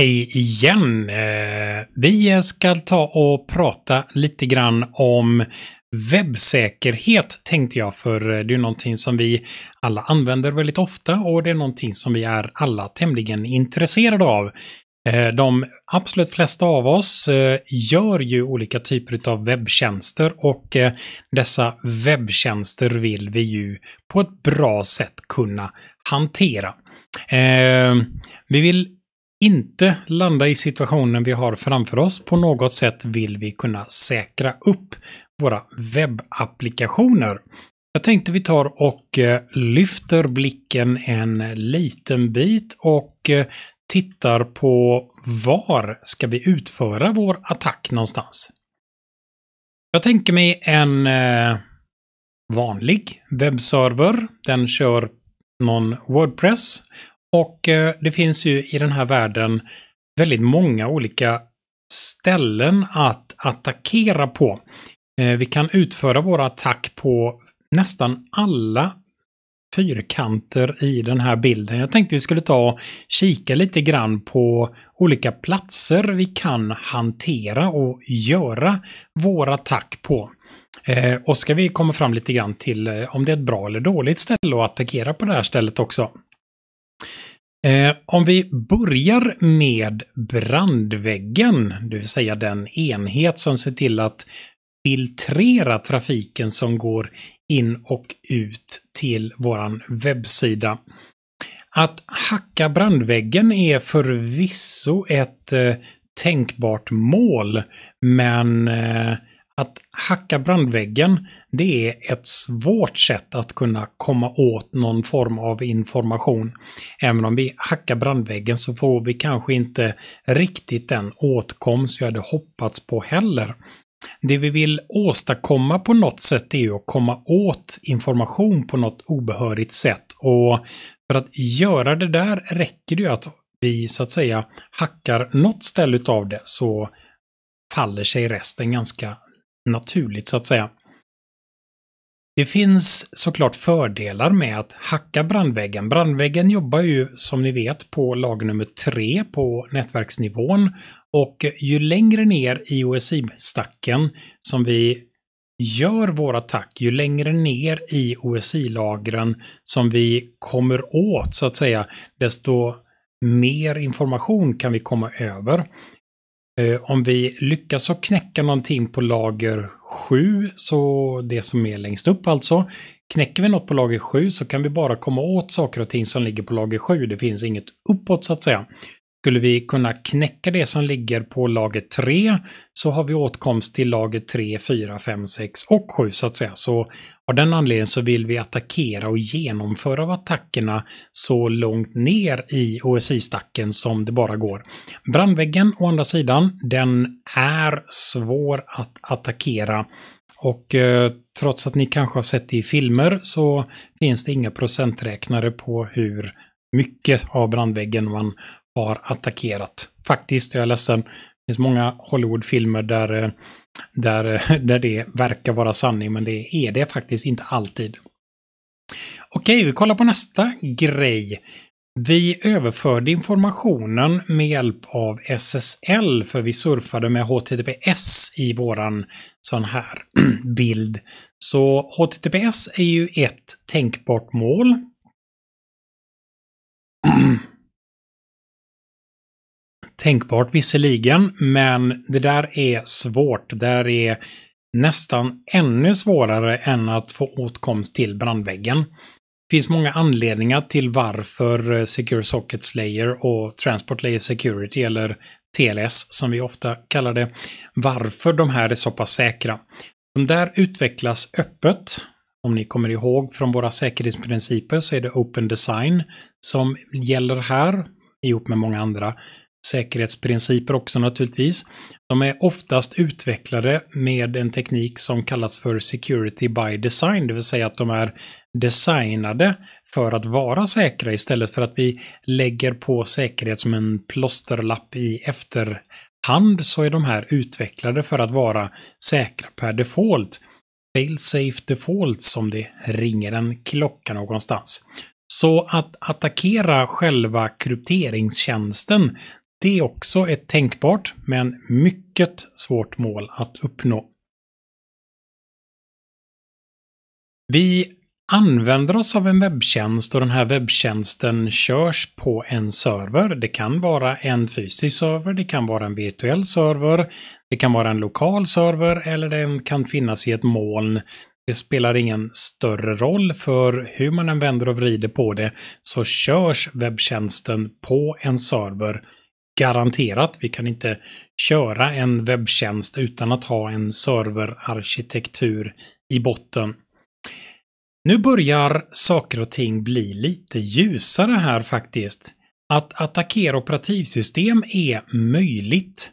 hej igen! Eh, vi ska ta och prata lite grann om webbsäkerhet tänkte jag, för eh, det är någonting som vi alla använder väldigt ofta och det är någonting som vi är alla tämligen intresserade av. Eh, de absolut flesta av oss gör ju olika typer av webbtjänster och dessa webbtjänster vill vi ju på ett bra sätt kunna hantera. Vi vill inte landa i situationen vi har framför oss. På något sätt vill vi kunna säkra upp våra webbapplikationer. Jag tänkte vi tar och eh, lyfter blicken en liten bit och eh, tittar på var ska vi utföra vår attack någonstans? Jag tänker mig en eh, vanlig webbserver. Den kör någon Wordpress och eh, det finns ju i den här världen väldigt många olika ställen att attackera på. Eh, vi kan utföra våra attack på nästan alla fyrkanter i den här bilden. Jag tänkte vi skulle ta och kika lite grann på olika platser vi kan hantera och göra vår attack på. Eh, och ska vi komma fram lite grann till eh, om det är ett bra eller dåligt ställe att attackera på det här stället också. Eh, om vi börjar med brandväggen, det vill säga den enhet som ser till att filtrera trafiken som går in och ut till våran webbsida. Att hacka brandväggen är förvisso ett eh, tänkbart mål, men eh, att hacka brandväggen, det är ett svårt sätt att kunna komma åt någon form av information. Även om vi hackar brandväggen så får vi kanske inte riktigt den åtkomst vi hade hoppats på heller. Det vi vill åstadkomma på något sätt är ju att komma åt information på något obehörigt sätt och för att göra det där räcker det ju att vi så att säga hackar något ställe av det så faller sig resten ganska naturligt så att säga. Det finns såklart fördelar med att hacka brandväggen. Brandväggen jobbar ju som ni vet på lag nummer 3 på nätverksnivån och ju längre ner i OSI-stacken som vi gör vår attack, ju längre ner i OSI-lagren som vi kommer åt så att säga, desto mer information kan vi komma över. Eh, om vi lyckas att knäcka någonting på lager 7, så det som är längst upp alltså, knäcker vi något på lager 7 så kan vi bara komma åt saker och ting som ligger på lager 7. Det finns inget uppåt så att säga. Skulle vi kunna knäcka det som ligger på lager 3 så har vi åtkomst till lager 3, 4, 5, 6 och 7 så att säga. Så av den anledningen så vill vi attackera och genomföra av attackerna så långt ner i OSI-stacken som det bara går. Brandväggen å andra sidan, den är svår att attackera och eh, trots att ni kanske har sett det i filmer så finns det inga procenträknare på hur mycket av brandväggen man har attackerat. Faktiskt, jag är ledsen. Det finns många Hollywoodfilmer där, eh, där, eh, där det verkar vara sanning, men det är det faktiskt inte alltid. Okej, vi kollar på nästa grej. Vi överförde informationen med hjälp av SSL för vi surfade med HTTPS i våran sån här bild. Så HTTPS är ju ett tänkbart mål. tänkbart visserligen, men det där är svårt. Det där är nästan ännu svårare än att få åtkomst till brandväggen. Det finns många anledningar till varför eh, Secure Sockets Layer och Transport Layer Security, eller TLS som vi ofta kallar det, varför de här är så pass säkra. De där utvecklas öppet. Om ni kommer ihåg från våra säkerhetsprinciper så är det Open Design som gäller här ihop med många andra säkerhetsprinciper också naturligtvis. De är oftast utvecklade med en teknik som kallas för security by design, det vill säga att de är designade för att vara säkra istället för att vi lägger på säkerhet som en plåsterlapp i efterhand så är de här utvecklade för att vara säkra per default. Fail safe default som det ringer en klocka någonstans. Så att attackera själva krypteringstjänsten, det är också ett tänkbart, men mycket svårt mål att uppnå. Vi använder oss av en webbtjänst och den här webbtjänsten körs på en server. Det kan vara en fysisk server, det kan vara en virtuell server, det kan vara en lokal server eller den kan finnas i ett moln. Det spelar ingen större roll för hur man använder och vrider på det så körs webbtjänsten på en server garanterat. Vi kan inte köra en webbtjänst utan att ha en serverarkitektur i botten. Nu börjar saker och ting bli lite ljusare här faktiskt. Att attackera operativsystem är möjligt.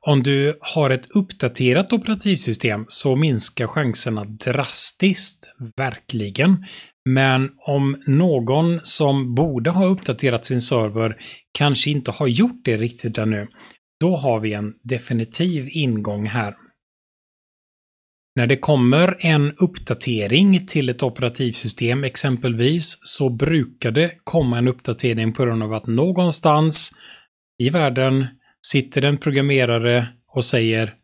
Om du har ett uppdaterat operativsystem så minskar chanserna drastiskt, verkligen. Men om någon som borde ha uppdaterat sin server kanske inte har gjort det riktigt ännu, då har vi en definitiv ingång här. När det kommer en uppdatering till ett operativsystem exempelvis så brukar det komma en uppdatering på grund av att någonstans i världen sitter en programmerare och säger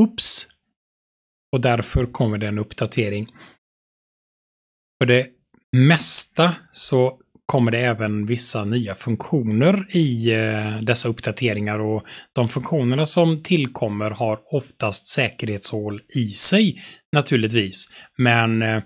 Ups! Och därför kommer det en uppdatering. För det mesta så kommer det även vissa nya funktioner i eh, dessa uppdateringar och de funktionerna som tillkommer har oftast säkerhetshål i sig naturligtvis. Men eh,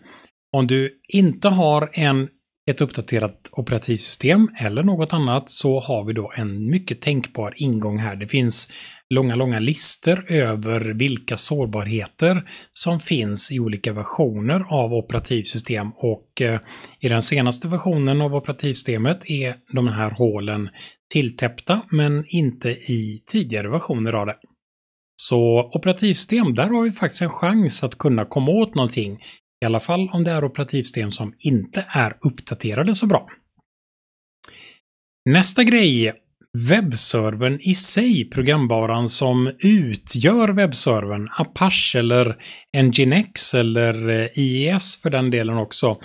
om du inte har en ett uppdaterat operativsystem eller något annat så har vi då en mycket tänkbar ingång här. Det finns långa, långa listor över vilka sårbarheter som finns i olika versioner av operativsystem och eh, i den senaste versionen av operativsystemet är de här hålen tilltäppta men inte i tidigare versioner av det. Så operativsystem, där har vi faktiskt en chans att kunna komma åt någonting i alla fall om det är operativsystem som inte är uppdaterade så bra. Nästa grej. Webbservern i sig, programvaran som utgör webbservern, Apache eller Nginx eller eh, IES för den delen också.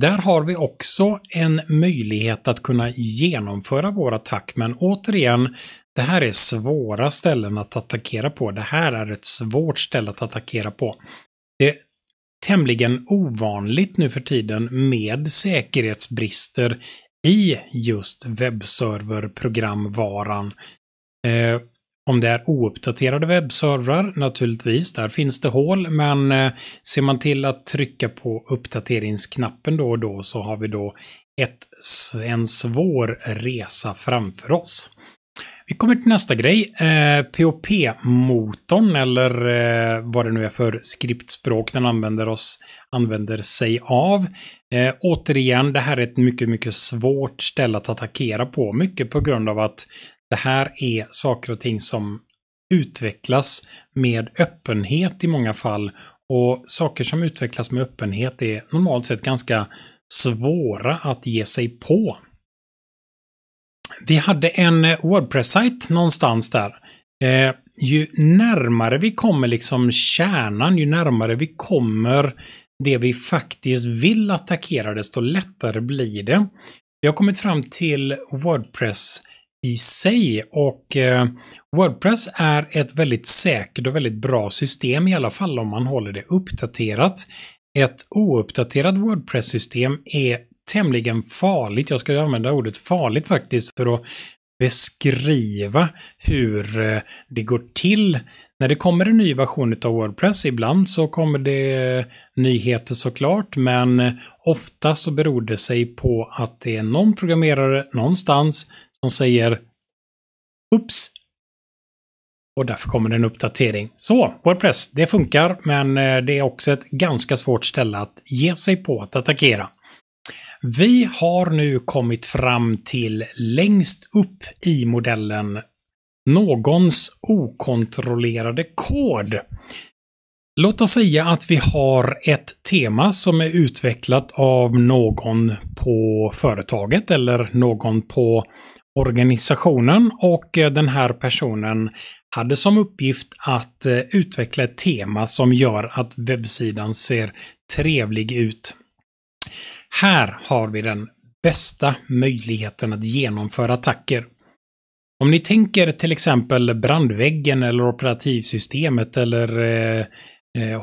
Där har vi också en möjlighet att kunna genomföra vår attack, men återigen, det här är svåra ställen att attackera på. Det här är ett svårt ställe att attackera på. Det tämligen ovanligt nu för tiden med säkerhetsbrister i just webbserverprogramvaran. Eh, om det är ouppdaterade webbservrar, naturligtvis, där finns det hål, men eh, ser man till att trycka på uppdateringsknappen då och då så har vi då ett, en svår resa framför oss. Vi kommer till nästa grej. Eh, POP-motorn, eller eh, vad det nu är för skriptspråk den använder, oss, använder sig av. Eh, återigen, det här är ett mycket, mycket svårt ställe att attackera på. Mycket på grund av att det här är saker och ting som utvecklas med öppenhet i många fall. Och saker som utvecklas med öppenhet är normalt sett ganska svåra att ge sig på vi hade en eh, Wordpress-sajt någonstans där. Eh, ju närmare vi kommer liksom kärnan, ju närmare vi kommer det vi faktiskt vill attackera, desto lättare blir det. Vi har kommit fram till Wordpress i sig och eh, Wordpress är ett väldigt säkert och väldigt bra system i alla fall om man håller det uppdaterat. Ett ouppdaterat Wordpress-system är tämligen farligt, jag ska använda ordet farligt faktiskt, för att beskriva hur eh, det går till. När det kommer en ny version av Wordpress, ibland så kommer det eh, nyheter såklart, men eh, ofta så beror det sig på att det är någon programmerare någonstans som säger Ups! Och därför kommer det en uppdatering. Så, Wordpress, det funkar, men det är också ett ganska svårt ställe att ge sig på att attackera. Vi har nu kommit fram till längst upp i modellen någons okontrollerade kod. Låt oss säga att vi har ett tema som är utvecklat av någon på företaget eller någon på organisationen och eh, den här personen hade som uppgift att eh, utveckla ett tema som gör att webbsidan ser trevlig ut. Här har vi den bästa möjligheten att genomföra attacker. Om ni tänker till exempel brandväggen eller operativsystemet eller eh,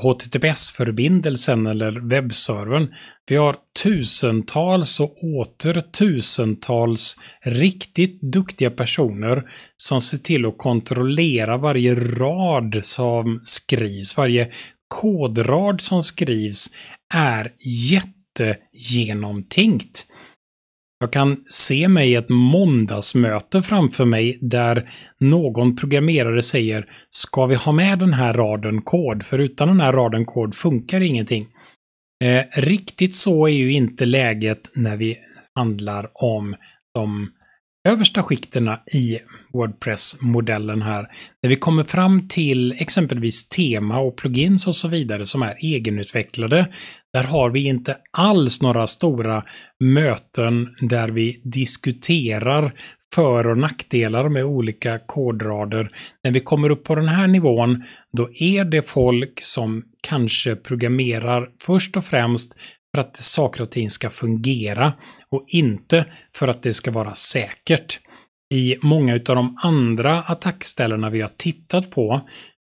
HTTPS-förbindelsen eh, eller webbservern. Vi har tusentals och åter tusentals riktigt duktiga personer som ser till att kontrollera varje rad som skrivs. Varje kodrad som skrivs är jätte jättegenomtänkt. Jag kan se mig ett måndagsmöte framför mig där någon programmerare säger ska vi ha med den här raden kod? För utan den här raden kod funkar ingenting. Eh, riktigt så är ju inte läget när vi handlar om de översta skikterna i Wordpress-modellen här. Där vi kommer fram till exempelvis tema och plugins och så vidare som är egenutvecklade. Där har vi inte alls några stora möten där vi diskuterar för och nackdelar med olika kodrader. När vi kommer upp på den här nivån, då är det folk som kanske programmerar först och främst för att saker och ting ska fungera och inte för att det ska vara säkert. I många av de andra attackställena vi har tittat på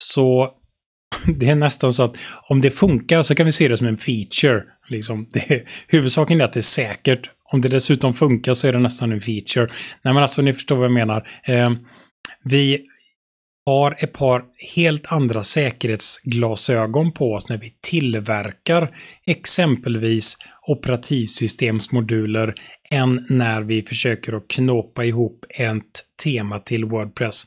så det är nästan så att om det funkar så kan vi se det som en feature. Liksom, det huvudsaken är att det är säkert. Om det dessutom funkar så är det nästan en feature. Nej men alltså ni förstår vad jag menar. Eh, vi har ett par helt andra säkerhetsglasögon på oss när vi tillverkar exempelvis operativsystemsmoduler än när vi försöker att knåpa ihop ett tema till Wordpress.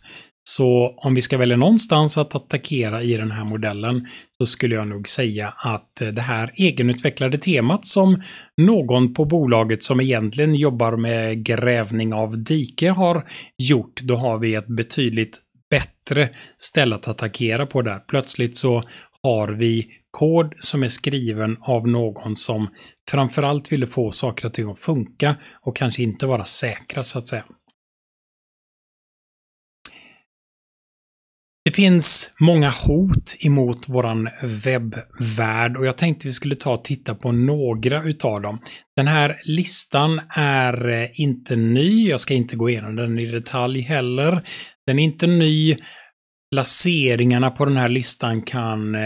Så om vi ska välja någonstans att attackera i den här modellen så skulle jag nog säga att det här egenutvecklade temat som någon på bolaget som egentligen jobbar med grävning av dike har gjort, då har vi ett betydligt bättre ställe att attackera på där. Plötsligt så har vi kod som är skriven av någon som framförallt ville få saker och ting att funka och kanske inte vara säkra så att säga. Det finns många hot emot våran webbvärld och jag tänkte vi skulle ta och titta på några utav dem. Den här listan är eh, inte ny, jag ska inte gå igenom den i detalj heller. Den är inte ny. Placeringarna på den här listan kan eh,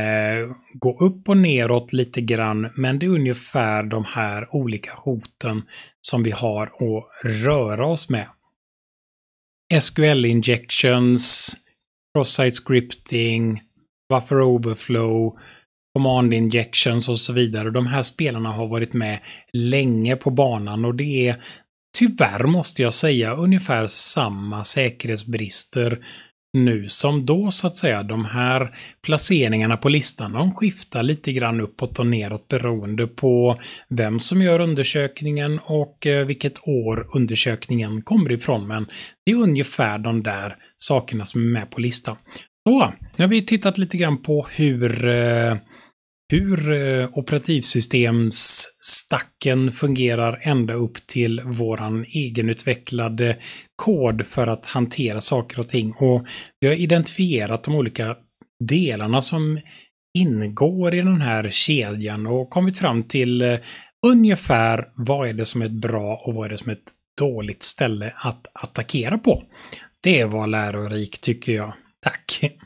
gå upp och neråt lite grann, men det är ungefär de här olika hoten som vi har att röra oss med. SQL injections, cross-site scripting, buffer overflow, command injections och så vidare. De här spelarna har varit med länge på banan och det är tyvärr måste jag säga ungefär samma säkerhetsbrister nu som då så att säga. De här placeringarna på listan de skiftar lite grann uppåt och neråt beroende på vem som gör undersökningen och eh, vilket år undersökningen kommer ifrån. Men det är ungefär de där sakerna som är med på listan. Så, nu har vi tittat lite grann på hur eh, hur eh, operativsystemsstacken fungerar ända upp till våran egenutvecklade kod för att hantera saker och ting. Och vi har identifierat de olika delarna som ingår i den här kedjan och kommit fram till eh, ungefär vad är det som är ett bra och vad är det som är ett dåligt ställe att attackera på. Det var lärorikt tycker jag. Tack!